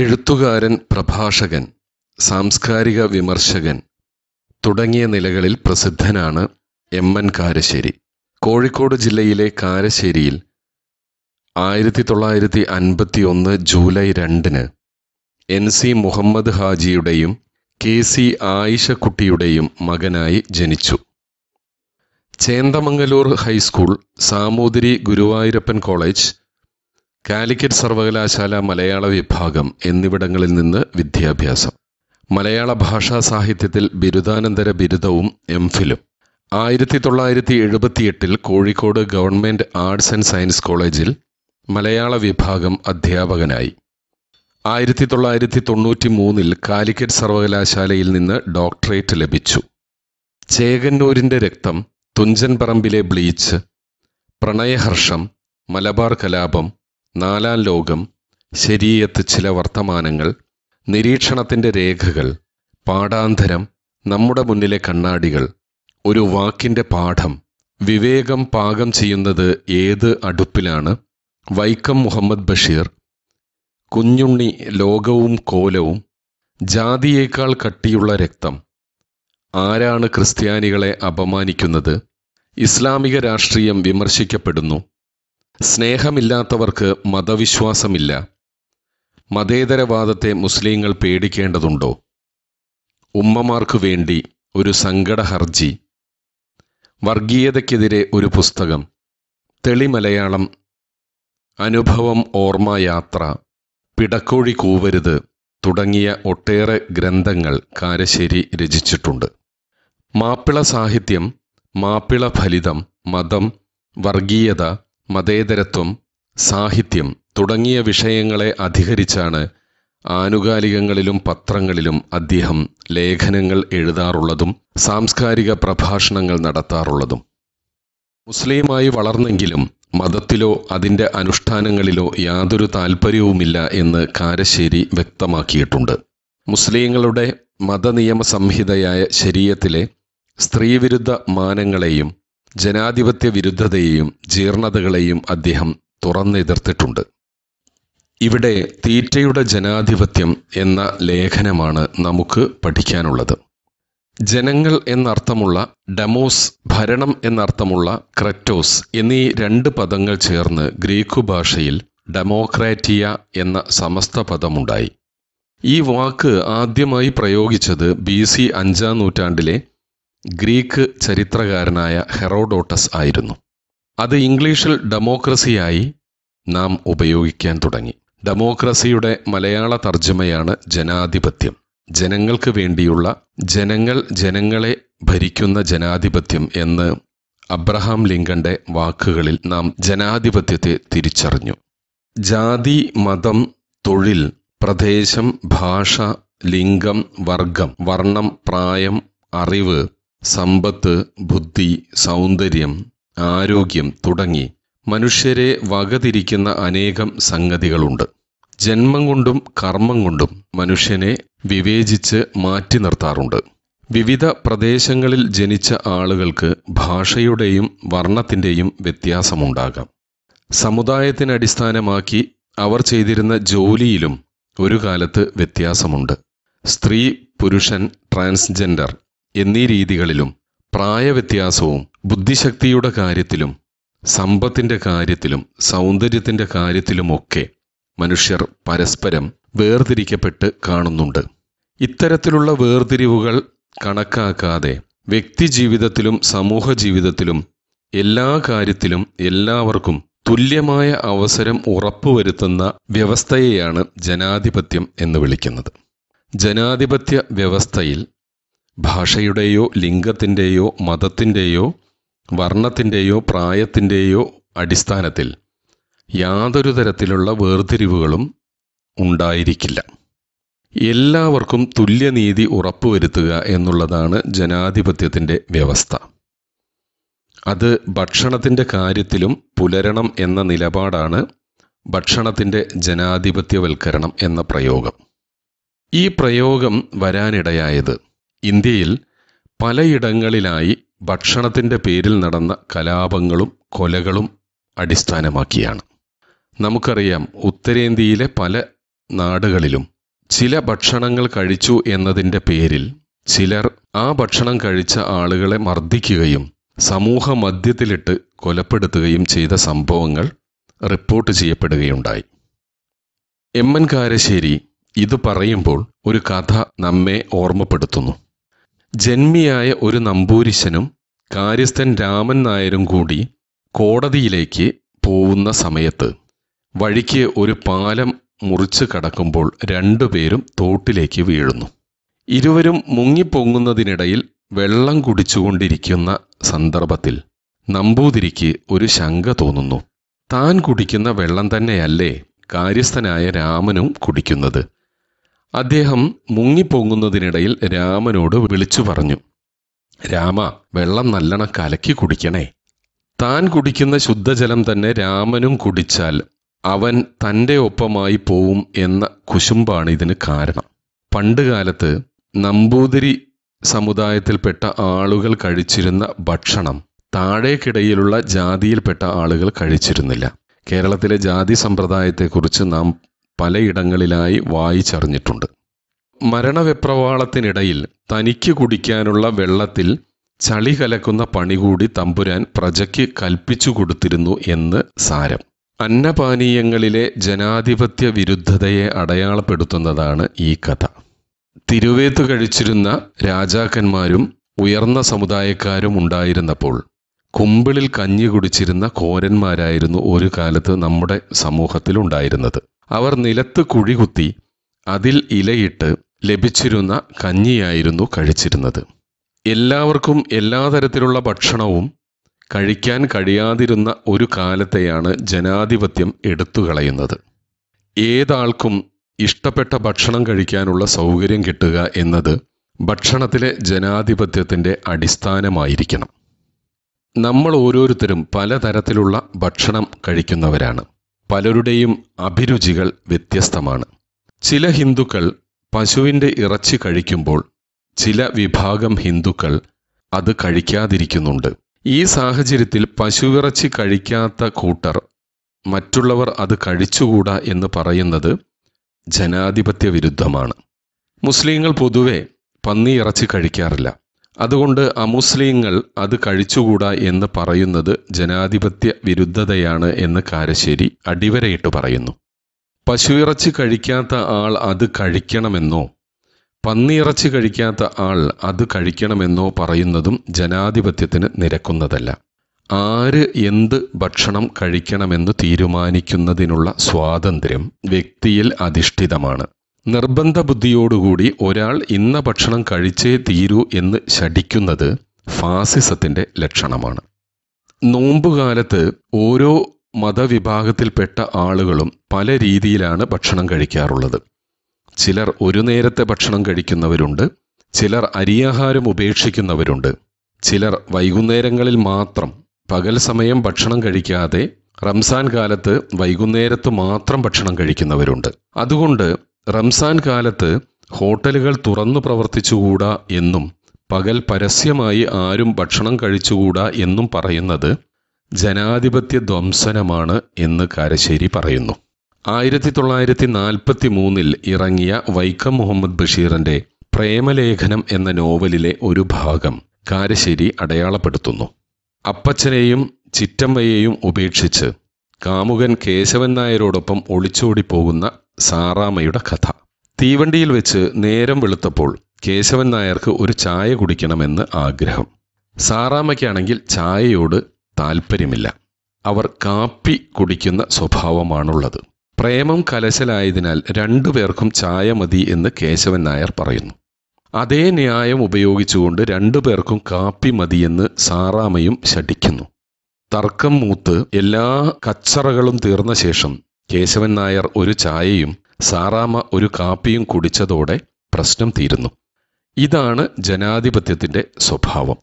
എഴുത്തുകാരൻ പ്രഭാഷകൻ സാംസ്കാരിക വിമർശകൻ തുടങ്ങിയ നിലകളിൽ പ്രസിദ്ധനാണ് എം എൻ കാരശ്ശേരി കോഴിക്കോട് ജില്ലയിലെ കാരശ്ശേരിയിൽ ആയിരത്തി തൊള്ളായിരത്തി അൻപത്തി ഒന്ന് ജൂലൈ രണ്ടിന് എൻ സി മുഹമ്മദ് ഹാജിയുടെയും കെ സി ആയിഷക്കുട്ടിയുടെയും മകനായി ജനിച്ചു ചേന്ദമംഗലൂർ ഹൈസ്കൂൾ സാമൂതിരി ഗുരുവായൂരപ്പൻ കോളേജ് കാലിക്കറ്റ് സർവകലാശാല മലയാള വിഭാഗം എന്നിവിടങ്ങളിൽ നിന്ന് വിദ്യാഭ്യാസം മലയാള ഭാഷാ സാഹിത്യത്തിൽ ബിരുദാനന്തര ബിരുദവും എം ഫിലും ആയിരത്തി തൊള്ളായിരത്തി എഴുപത്തിയെട്ടിൽ Kozhikode government arts and science കോളേജിൽ മലയാള വിഭാഗം അധ്യാപകനായി ആയിരത്തി തൊള്ളായിരത്തി തൊണ്ണൂറ്റി മൂന്നിൽ കാലിക്കറ്റ് സർവകലാശാലയിൽ നിന്ന് ഡോക്ടറേറ്റ് ലഭിച്ചു ചേകന്നൂരിൻ്റെ രക്തം തുഞ്ചൻ പറമ്പിലെ ബ്ലീച്ച് പ്രണയഹർഷം മലബാർ കലാപം നാലാം ലോകം ശരീരത്ത് ചില വർത്തമാനങ്ങൾ നിരീക്ഷണത്തിൻ്റെ രേഖകൾ പാഠാന്തരം നമ്മുടെ മുന്നിലെ കണ്ണാടികൾ ഒരു വാക്കിൻ്റെ പാഠം വിവേകം പാകം ചെയ്യുന്നത് ഏത് അടുപ്പിലാണ് വൈക്കം മുഹമ്മദ് ബഷീർ കുഞ്ഞുണ്ണി ലോകവും കോലവും ജാതിയേക്കാൾ കട്ടിയുള്ള രക്തം ആരാണ് ക്രിസ്ത്യാനികളെ അപമാനിക്കുന്നത് ഇസ്ലാമിക രാഷ്ട്രീയം വിമർശിക്കപ്പെടുന്നു സ്നേഹമില്ലാത്തവർക്ക് മതവിശ്വാസമില്ല മതേതരവാദത്തെ മുസ്ലിങ്ങൾ പേടിക്കേണ്ടതുണ്ടോ ഉമ്മമാർക്കു വേണ്ടി ഒരു സങ്കട ഹർജി വർഗീയതയ്ക്കെതിരെ ഒരു പുസ്തകം തെളിമലയാളം അനുഭവം ഓർമ്മയാത്ര പിടക്കോഴി കൂവരുത് തുടങ്ങിയ ഒട്ടേറെ ഗ്രന്ഥങ്ങൾ കാരശ്ശേരി രചിച്ചിട്ടുണ്ട് മാപ്പിള സാഹിത്യം മാപ്പിള ഫലിതം മതം വർഗീയത മതേതരത്വം സാഹിത്യം തുടങ്ങിയ വിഷയങ്ങളെ അധികരിച്ചാണ് ആനുകാലികങ്ങളിലും പത്രങ്ങളിലും അദ്ദേഹം ലേഖനങ്ങൾ എഴുതാറുള്ളതും സാംസ്കാരിക പ്രഭാഷണങ്ങൾ നടത്താറുള്ളതും മുസ്ലിമായി വളർന്നെങ്കിലും മതത്തിലോ അതിൻ്റെ അനുഷ്ഠാനങ്ങളിലോ യാതൊരു താൽപ്പര്യവുമില്ല എന്ന് കാരശ്ശേരി വ്യക്തമാക്കിയിട്ടുണ്ട് മുസ്ലിങ്ങളുടെ മതനിയമ സംഹിതയായ ശരീരത്തിലെ സ്ത്രീവിരുദ്ധ മാനങ്ങളെയും ജനാധിപത്യ വിരുദ്ധതയെയും ജീർണതകളെയും അദ്ദേഹം തുറന്നെതിർത്തിട്ടുണ്ട് ഇവിടെ തീറ്റയുടെ ജനാധിപത്യം എന്ന ലേഖനമാണ് നമുക്ക് പഠിക്കാനുള്ളത് ജനങ്ങൾ എന്നർത്ഥമുള്ള ഡമോസ് ഭരണം എന്നർത്ഥമുള്ള ക്രറ്റോസ് എന്നീ രണ്ട് പദങ്ങൾ ചേർന്ന് ഗ്രീക്കു ഭാഷയിൽ ഡെമോക്രാറ്റിയ എന്ന സമസ്ത പദമുണ്ടായി ഈ വാക്ക് ആദ്യമായി പ്രയോഗിച്ചത് ബി സി അഞ്ചാം നൂറ്റാണ്ടിലെ ഗ്രീക്ക് ചരിത്രകാരനായ ഹെറോഡോട്ടസ് ആയിരുന്നു അത് ഇംഗ്ലീഷിൽ ഡെമോക്രസിയായി നാം ഉപയോഗിക്കാൻ തുടങ്ങി ഡെമോക്രസിയുടെ മലയാള തർജ്ജമയാണ് ജനാധിപത്യം ജനങ്ങൾക്ക് വേണ്ടിയുള്ള ജനങ്ങൾ ജനങ്ങളെ ഭരിക്കുന്ന ജനാധിപത്യം എന്ന് അബ്രഹാം ലിങ്കന്റെ വാക്കുകളിൽ നാം ജനാധിപത്യത്തെ തിരിച്ചറിഞ്ഞു ജാതി മതം തൊഴിൽ പ്രദേശം ഭാഷ ലിംഗം വർഗം വർണ്ണം പ്രായം അറിവ് സമ്പത്ത് ബുദ്ധി സൗന്ദര്യം ആരോഗ്യം തുടങ്ങി മനുഷ്യരെ വകതിരിക്കുന്ന അനേകം സംഗതികളുണ്ട് ജന്മം കൊണ്ടും കർമ്മം കൊണ്ടും മനുഷ്യനെ വിവേചിച്ച് മാറ്റി നിർത്താറുണ്ട് വിവിധ പ്രദേശങ്ങളിൽ ജനിച്ച ആളുകൾക്ക് ഭാഷയുടെയും വർണ്ണത്തിൻ്റെയും വ്യത്യാസമുണ്ടാകാം സമുദായത്തിനടിസ്ഥാനമാക്കി അടിസ്ഥാനമാക്കി അവർ ചെയ്തിരുന്ന ജോലിയിലും ഒരു കാലത്ത് വ്യത്യാസമുണ്ട് സ്ത്രീ പുരുഷൻ ട്രാൻസ്ജെൻഡർ എന്നീ രീതികളിലും പ്രായവ്യത്യാസവും ബുദ്ധിശക്തിയുടെ കാര്യത്തിലും സമ്പത്തിൻ്റെ കാര്യത്തിലും സൗന്ദര്യത്തിൻ്റെ കാര്യത്തിലുമൊക്കെ മനുഷ്യർ പരസ്പരം വേർതിരിക്കപ്പെട്ട് കാണുന്നുണ്ട് ഇത്തരത്തിലുള്ള വേർതിരിവുകൾ കണക്കാക്കാതെ വ്യക്തി ജീവിതത്തിലും സമൂഹ ജീവിതത്തിലും എല്ലാ കാര്യത്തിലും എല്ലാവർക്കും തുല്യമായ അവസരം ഉറപ്പുവരുത്തുന്ന വ്യവസ്ഥയെയാണ് ജനാധിപത്യം എന്ന് വിളിക്കുന്നത് ജനാധിപത്യ വ്യവസ്ഥയിൽ ഭാഷയുടെയോ ലിംഗത്തിൻ്റെയോ മതത്തിൻ്റെയോ വർണ്ണത്തിൻ്റെയോ പ്രായത്തിൻ്റെയോ അടിസ്ഥാനത്തിൽ യാതൊരു തരത്തിലുള്ള വേർതിരിവുകളും ഉണ്ടായിരിക്കില്ല എല്ലാവർക്കും തുല്യനീതി ഉറപ്പുവരുത്തുക എന്നുള്ളതാണ് ജനാധിപത്യത്തിൻ്റെ വ്യവസ്ഥ അത് ഭക്ഷണത്തിൻ്റെ കാര്യത്തിലും പുലരണം എന്ന നിലപാടാണ് ഭക്ഷണത്തിൻ്റെ ജനാധിപത്യവൽക്കരണം എന്ന പ്രയോഗം ഈ പ്രയോഗം വരാനിടയായത് ഇന്ത്യയിൽ പലയിടങ്ങളിലായി ഭക്ഷണത്തിൻ്റെ പേരിൽ നടന്ന കലാപങ്ങളും കൊലകളും അടിസ്ഥാനമാക്കിയാണ് നമുക്കറിയാം ഉത്തരേന്ത്യയിലെ പല നാടുകളിലും ചില ഭക്ഷണങ്ങൾ കഴിച്ചു എന്നതിൻ്റെ പേരിൽ ചിലർ ആ ഭക്ഷണം കഴിച്ച ആളുകളെ മർദ്ദിക്കുകയും സമൂഹ മധ്യത്തിലിട്ട് കൊലപ്പെടുത്തുകയും ചെയ്ത സംഭവങ്ങൾ റിപ്പോർട്ട് ചെയ്യപ്പെടുകയുണ്ടായി എം എൻ കാരശ്ശേരി ഇത് പറയുമ്പോൾ ഒരു കഥ നമ്മെ ഓർമ്മപ്പെടുത്തുന്നു ജന്മിയായ ഒരു നമ്പൂരിശനും കാര്യസ്ഥൻ രാമൻ നായരും കൂടി കോടതിയിലേക്ക് പോവുന്ന സമയത്ത് വഴിക്ക് ഒരു പാലം മുറിച്ച് കടക്കുമ്പോൾ രണ്ടുപേരും തോട്ടിലേക്ക് വീഴുന്നു ഇരുവരും മുങ്ങിപ്പൊങ്ങുന്നതിനിടയിൽ വെള്ളം കുടിച്ചുകൊണ്ടിരിക്കുന്ന സന്ദർഭത്തിൽ നമ്പൂതിരിക്ക് ഒരു ശങ്ക തോന്നുന്നു താൻ കുടിക്കുന്ന വെള്ളം തന്നെയല്ലേ കാര്യസ്ഥനായ രാമനും കുടിക്കുന്നത് അദ്ദേഹം മുങ്ങിപ്പൊങ്ങുന്നതിനിടയിൽ രാമനോട് വിളിച്ചു പറഞ്ഞു രാമ വെള്ളം നല്ലണ കലക്കി കുടിക്കണേ താൻ കുടിക്കുന്ന ശുദ്ധജലം തന്നെ രാമനും കുടിച്ചാൽ അവൻ തൻ്റെ ഒപ്പമായി പോവും എന്ന കുശുമ്പാണ് ഇതിന് കാരണം പണ്ടുകാലത്ത് നമ്പൂതിരി സമുദായത്തിൽപ്പെട്ട ആളുകൾ കഴിച്ചിരുന്ന ഭക്ഷണം താഴേക്കിടയിലുള്ള ജാതിയിൽപ്പെട്ട ആളുകൾ കഴിച്ചിരുന്നില്ല കേരളത്തിലെ ജാതി സമ്പ്രദായത്തെക്കുറിച്ച് നാം പലയിടങ്ങളിലായി വായിച്ചറിഞ്ഞിട്ടുണ്ട് മരണവെപ്രവാളത്തിനിടയിൽ തനിക്ക് കുടിക്കാനുള്ള വെള്ളത്തിൽ ചളി കലക്കുന്ന പണി കൂടി തമ്പുരാൻ പ്രജയ്ക്ക് കൽപ്പിച്ചു കൊടുത്തിരുന്നു എന്ന് സാരം അന്നപാനീയങ്ങളിലെ ജനാധിപത്യ വിരുദ്ധതയെ അടയാളപ്പെടുത്തുന്നതാണ് ഈ കഥ തിരുവേത്ത് കഴിച്ചിരുന്ന രാജാക്കന്മാരും ഉയർന്ന സമുദായക്കാരും ഉണ്ടായിരുന്നപ്പോൾ കുമ്പിളിൽ കഞ്ഞി കുടിച്ചിരുന്ന കോരന്മാരായിരുന്നു ഒരു കാലത്ത് നമ്മുടെ സമൂഹത്തിൽ ഉണ്ടായിരുന്നത് അവർ നിലത്ത് കുഴികുത്തി കുത്തി അതിൽ ഇലയിട്ട് ലഭിച്ചിരുന്ന കഞ്ഞിയായിരുന്നു കഴിച്ചിരുന്നത് എല്ലാവർക്കും എല്ലാ തരത്തിലുള്ള ഭക്ഷണവും കഴിക്കാൻ കഴിയാതിരുന്ന ഒരു കാലത്തെയാണ് ജനാധിപത്യം എടുത്തുകളയുന്നത് ഏതാൾക്കും ഇഷ്ടപ്പെട്ട ഭക്ഷണം കഴിക്കാനുള്ള സൗകര്യം കിട്ടുക എന്നത് ഭക്ഷണത്തിലെ ജനാധിപത്യത്തിൻ്റെ അടിസ്ഥാനമായിരിക്കണം നമ്മൾ ഓരോരുത്തരും പലതരത്തിലുള്ള ഭക്ഷണം കഴിക്കുന്നവരാണ് പലരുടെയും അഭിരുചികൾ വ്യത്യസ്തമാണ് ചില ഹിന്ദുക്കൾ പശുവിൻ്റെ ഇറച്ചി കഴിക്കുമ്പോൾ ചില വിഭാഗം ഹിന്ദുക്കൾ അത് കഴിക്കാതിരിക്കുന്നുണ്ട് ഈ സാഹചര്യത്തിൽ പശുവിറച്ചി കഴിക്കാത്ത കൂട്ടർ മറ്റുള്ളവർ അത് കഴിച്ചുകൂടാ എന്ന് പറയുന്നത് ജനാധിപത്യ വിരുദ്ധമാണ് മുസ്ലിങ്ങൾ പൊതുവെ പന്നി ഇറച്ചി കഴിക്കാറില്ല അതുകൊണ്ട് അമുസ്ലിങ്ങൾ അത് കഴിച്ചുകൂടാ എന്ന് പറയുന്നത് ജനാധിപത്യ വിരുദ്ധതയാണ് എന്ന് കാരശ്ശേരി അടിവരയിട്ട് പറയുന്നു പശുയിറച്ചി കഴിക്കാത്ത ആൾ അത് കഴിക്കണമെന്നോ പന്നിയിറച്ചി കഴിക്കാത്ത ആൾ അത് കഴിക്കണമെന്നോ പറയുന്നതും ജനാധിപത്യത്തിന് നിരക്കുന്നതല്ല ആര് എന്ത് ഭക്ഷണം കഴിക്കണമെന്ന് തീരുമാനിക്കുന്നതിനുള്ള സ്വാതന്ത്ര്യം വ്യക്തിയിൽ അധിഷ്ഠിതമാണ് നിർബന്ധ ബുദ്ധിയോടുകൂടി ഒരാൾ ഇന്ന ഭക്ഷണം കഴിച്ചേ തീരൂ എന്ന് ശഠിക്കുന്നത് ഫാസിസത്തിൻ്റെ ലക്ഷണമാണ് നോമ്പുകാലത്ത് ഓരോ മതവിഭാഗത്തിൽപ്പെട്ട ആളുകളും പല രീതിയിലാണ് ഭക്ഷണം കഴിക്കാറുള്ളത് ചിലർ ഒരു നേരത്തെ ഭക്ഷണം കഴിക്കുന്നവരുണ്ട് ചിലർ അരിയാഹാരം ഉപേക്ഷിക്കുന്നവരുണ്ട് ചിലർ വൈകുന്നേരങ്ങളിൽ മാത്രം പകൽ സമയം ഭക്ഷണം കഴിക്കാതെ റംസാൻ കാലത്ത് വൈകുന്നേരത്ത് മാത്രം ഭക്ഷണം കഴിക്കുന്നവരുണ്ട് അതുകൊണ്ട് റംസാൻ കാലത്ത് ഹോട്ടലുകൾ തുറന്നു പ്രവർത്തിച്ചുകൂടാ എന്നും പകൽ പരസ്യമായി ആരും ഭക്ഷണം കഴിച്ചുകൂടാ എന്നും പറയുന്നത് ജനാധിപത്യ ധ്വംസനമാണ് എന്ന് കാരശ്ശേരി പറയുന്നു ആയിരത്തി തൊള്ളായിരത്തി നാൽപ്പത്തി മൂന്നിൽ ഇറങ്ങിയ വൈക്കം മുഹമ്മദ് ബഷീറിന്റെ പ്രേമലേഖനം എന്ന നോവലിലെ ഒരു ഭാഗം കാരശ്ശേരി അടയാളപ്പെടുത്തുന്നു അപ്പച്ചനെയും ചിറ്റമ്മയെയും ഉപേക്ഷിച്ച് കാമുകൻ കേശവൻ നായരോടൊപ്പം പോകുന്ന സാറാമ്മയുടെ കഥ തീവണ്ടിയിൽ വെച്ച് നേരം വെളുത്തപ്പോൾ കേശവൻ നായർക്ക് ഒരു ചായ കുടിക്കണമെന്ന് ആഗ്രഹം സാറാമ്മയ്ക്കാണെങ്കിൽ ചായയോട് താല്പര്യമില്ല അവർ കാപ്പി കുടിക്കുന്ന സ്വഭാവമാണുള്ളത് പ്രേമം കലശലായതിനാൽ രണ്ടു പേർക്കും ചായ മതി എന്ന് കേശവൻ നായർ പറയുന്നു അതേ ന്യായം ഉപയോഗിച്ചുകൊണ്ട് രണ്ടു പേർക്കും കാപ്പി മതിയെന്ന് സാറാമയും ശഠിക്കുന്നു തർക്കം മൂത്ത് എല്ലാ കച്ചറകളും തീർന്ന ശേഷം കേശവൻ നായർ ഒരു ചായയും സാറാമ്മ ഒരു കാപ്പിയും കുടിച്ചതോടെ പ്രശ്നം തീരുന്നു ഇതാണ് ജനാധിപത്യത്തിൻ്റെ സ്വഭാവം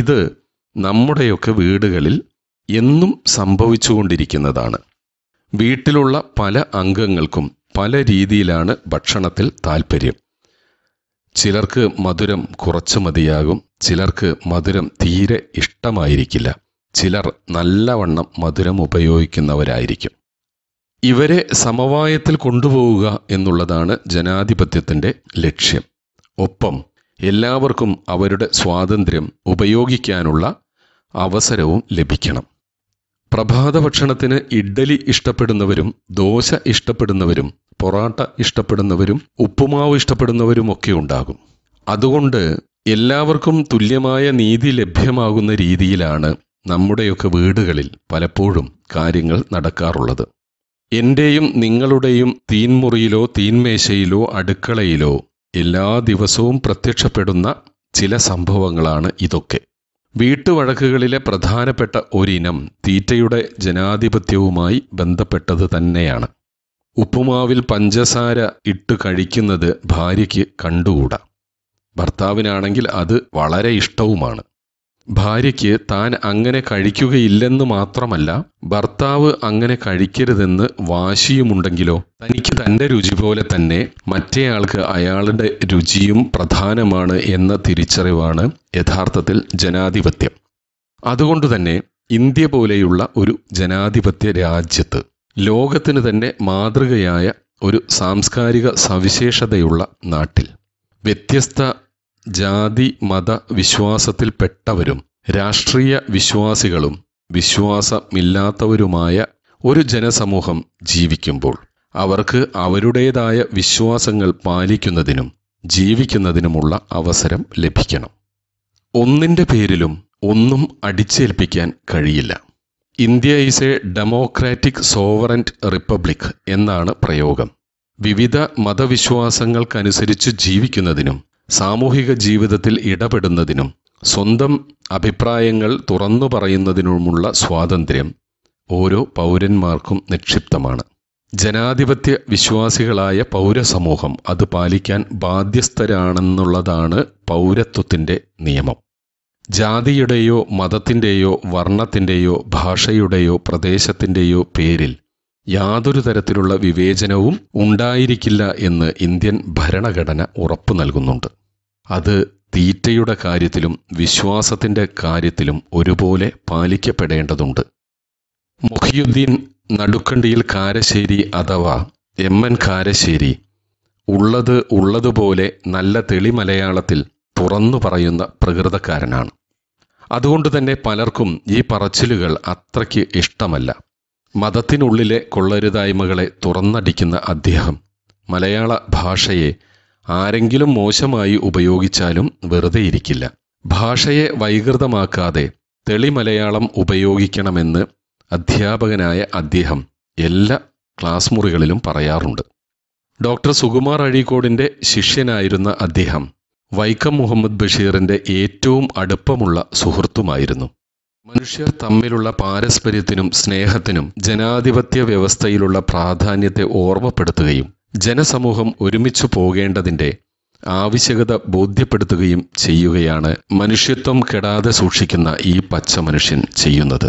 ഇത് നമ്മുടെയൊക്കെ വീടുകളിൽ എന്നും സംഭവിച്ചുകൊണ്ടിരിക്കുന്നതാണ് വീട്ടിലുള്ള പല അംഗങ്ങൾക്കും പല രീതിയിലാണ് ഭക്ഷണത്തിൽ താല്പര്യം ചിലർക്ക് മധുരം കുറച്ച് മതിയാകും ചിലർക്ക് മധുരം തീരെ ഇഷ്ടമായിരിക്കില്ല ചിലർ നല്ലവണ്ണം മധുരം ഉപയോഗിക്കുന്നവരായിരിക്കും ഇവരെ സമവായത്തിൽ കൊണ്ടുപോവുക എന്നുള്ളതാണ് ജനാധിപത്യത്തിൻ്റെ ലക്ഷ്യം ഒപ്പം എല്ലാവർക്കും അവരുടെ സ്വാതന്ത്ര്യം ഉപയോഗിക്കാനുള്ള അവസരവും ലഭിക്കണം പ്രഭാത ഭക്ഷണത്തിന് ഇഡ്ഡലി ഇഷ്ടപ്പെടുന്നവരും ദോശ ഇഷ്ടപ്പെടുന്നവരും പൊറാട്ട ഇഷ്ടപ്പെടുന്നവരും ഉപ്പുമാവ് ഇഷ്ടപ്പെടുന്നവരും ഒക്കെ ഉണ്ടാകും അതുകൊണ്ട് എല്ലാവർക്കും തുല്യമായ നീതി ലഭ്യമാകുന്ന രീതിയിലാണ് നമ്മുടെയൊക്കെ വീടുകളിൽ പലപ്പോഴും കാര്യങ്ങൾ നടക്കാറുള്ളത് എന്റെയും നിങ്ങളുടെയും തീൻമുറിയിലോ തീൻമേശയിലോ അടുക്കളയിലോ എല്ലാ ദിവസവും പ്രത്യക്ഷപ്പെടുന്ന ചില സംഭവങ്ങളാണ് ഇതൊക്കെ വീട്ടുവഴക്കുകളിലെ പ്രധാനപ്പെട്ട ഒരിനം തീറ്റയുടെ ജനാധിപത്യവുമായി ബന്ധപ്പെട്ടത് തന്നെയാണ് ഉപ്പുമാവിൽ പഞ്ചസാര ഇട്ട് കഴിക്കുന്നത് ഭാര്യയ്ക്ക് കണ്ടുകൂടാ ഭർത്താവിനാണെങ്കിൽ അത് വളരെ ഇഷ്ടവുമാണ് ഭാര്യയ്ക്ക് താൻ അങ്ങനെ കഴിക്കുകയില്ലെന്ന് മാത്രമല്ല ഭർത്താവ് അങ്ങനെ കഴിക്കരുതെന്ന് വാശിയുമുണ്ടെങ്കിലോ തനിക്ക് തൻ്റെ രുചി പോലെ തന്നെ മറ്റേയാൾക്ക് അയാളുടെ രുചിയും പ്രധാനമാണ് എന്ന തിരിച്ചറിവാണ് യഥാർത്ഥത്തിൽ ജനാധിപത്യം അതുകൊണ്ട് തന്നെ ഇന്ത്യ പോലെയുള്ള ഒരു ജനാധിപത്യ രാജ്യത്ത് ലോകത്തിന് തന്നെ മാതൃകയായ ഒരു സാംസ്കാരിക സവിശേഷതയുള്ള നാട്ടിൽ വ്യത്യസ്ത ജാതി മത വിശ്വാസത്തിൽപ്പെട്ടവരും രാഷ്ട്രീയ വിശ്വാസികളും വിശ്വാസമില്ലാത്തവരുമായ ഒരു ജനസമൂഹം ജീവിക്കുമ്പോൾ അവർക്ക് അവരുടേതായ വിശ്വാസങ്ങൾ പാലിക്കുന്നതിനും ജീവിക്കുന്നതിനുമുള്ള അവസരം ലഭിക്കണം ഒന്നിൻ്റെ പേരിലും ഒന്നും അടിച്ചേൽപ്പിക്കാൻ കഴിയില്ല India is a democratic sovereign republic എന്നാണ് പ്രയോഗം വിവിധ മതവിശ്വാസങ്ങൾക്കനുസരിച്ച് ജീവിക്കുന്നതിനും സാമൂഹിക ജീവിതത്തിൽ ഇടപെടുന്നതിനും സ്വന്തം അഭിപ്രായങ്ങൾ തുറന്നു പറയുന്നതിനുമുള്ള സ്വാതന്ത്ര്യം ഓരോ പൗരന്മാർക്കും നിക്ഷിപ്തമാണ് ജനാധിപത്യ വിശ്വാസികളായ പൗരസമൂഹം അത് പാലിക്കാൻ ബാധ്യസ്ഥരാണെന്നുള്ളതാണ് പൗരത്വത്തിൻ്റെ നിയമം ജാതിയുടെയോ മതത്തിൻ്റെയോ വർണ്ണത്തിൻ്റെയോ ഭാഷയുടെയോ പ്രദേശത്തിൻ്റെയോ പേരിൽ യാതൊരു തരത്തിലുള്ള വിവേചനവും ഉണ്ടായിരിക്കില്ല എന്ന് ഇന്ത്യൻ ഭരണഘടന ഉറപ്പു നൽകുന്നുണ്ട് അത് തീറ്റയുടെ കാര്യത്തിലും വിശ്വാസത്തിൻ്റെ കാര്യത്തിലും ഒരുപോലെ പാലിക്കപ്പെടേണ്ടതുണ്ട് മുഹിയുദ്ദീൻ നടുക്കണ്ടിയിൽ കാരശ്ശേരി അഥവാ എം എൻ കാരശ്ശേരി ഉള്ളത് ഉള്ളതുപോലെ നല്ല തെളി മലയാളത്തിൽ തുറന്നു പറയുന്ന പ്രകൃതക്കാരനാണ് അതുകൊണ്ട് തന്നെ പലർക്കും ഈ പറച്ചിലുകൾ അത്രയ്ക്ക് ഇഷ്ടമല്ല മതത്തിനുള്ളിലെ കൊള്ളരുതായ്മകളെ തുറന്നടിക്കുന്ന അദ്ദേഹം മലയാള ഭാഷയെ ആരെങ്കിലും മോശമായി ഉപയോഗിച്ചാലും വെറുതെയിരിക്കില്ല ഭാഷയെ വൈകൃതമാക്കാതെ തെളി മലയാളം ഉപയോഗിക്കണമെന്ന് അധ്യാപകനായ അദ്ദേഹം എല്ലാ ക്ലാസ് മുറികളിലും പറയാറുണ്ട് ഡോക്ടർ സുകുമാർ അഴീക്കോടിൻ്റെ ശിഷ്യനായിരുന്ന അദ്ദേഹം വൈക്കം മുഹമ്മദ് ബഷീറിൻ്റെ ഏറ്റവും അടുപ്പമുള്ള സുഹൃത്തുമായിരുന്നു മനുഷ്യർ തമ്മിലുള്ള പാരസ്പര്യത്തിനും സ്നേഹത്തിനും ജനാധിപത്യ വ്യവസ്ഥയിലുള്ള പ്രാധാന്യത്തെ ഓർമ്മപ്പെടുത്തുകയും ജനസമൂഹം ഒരുമിച്ചു പോകേണ്ടതിൻ്റെ ആവശ്യകത ബോധ്യപ്പെടുത്തുകയും ചെയ്യുകയാണ് മനുഷ്യത്വം കെടാതെ സൂക്ഷിക്കുന്ന ഈ പച്ച മനുഷ്യൻ ചെയ്യുന്നത്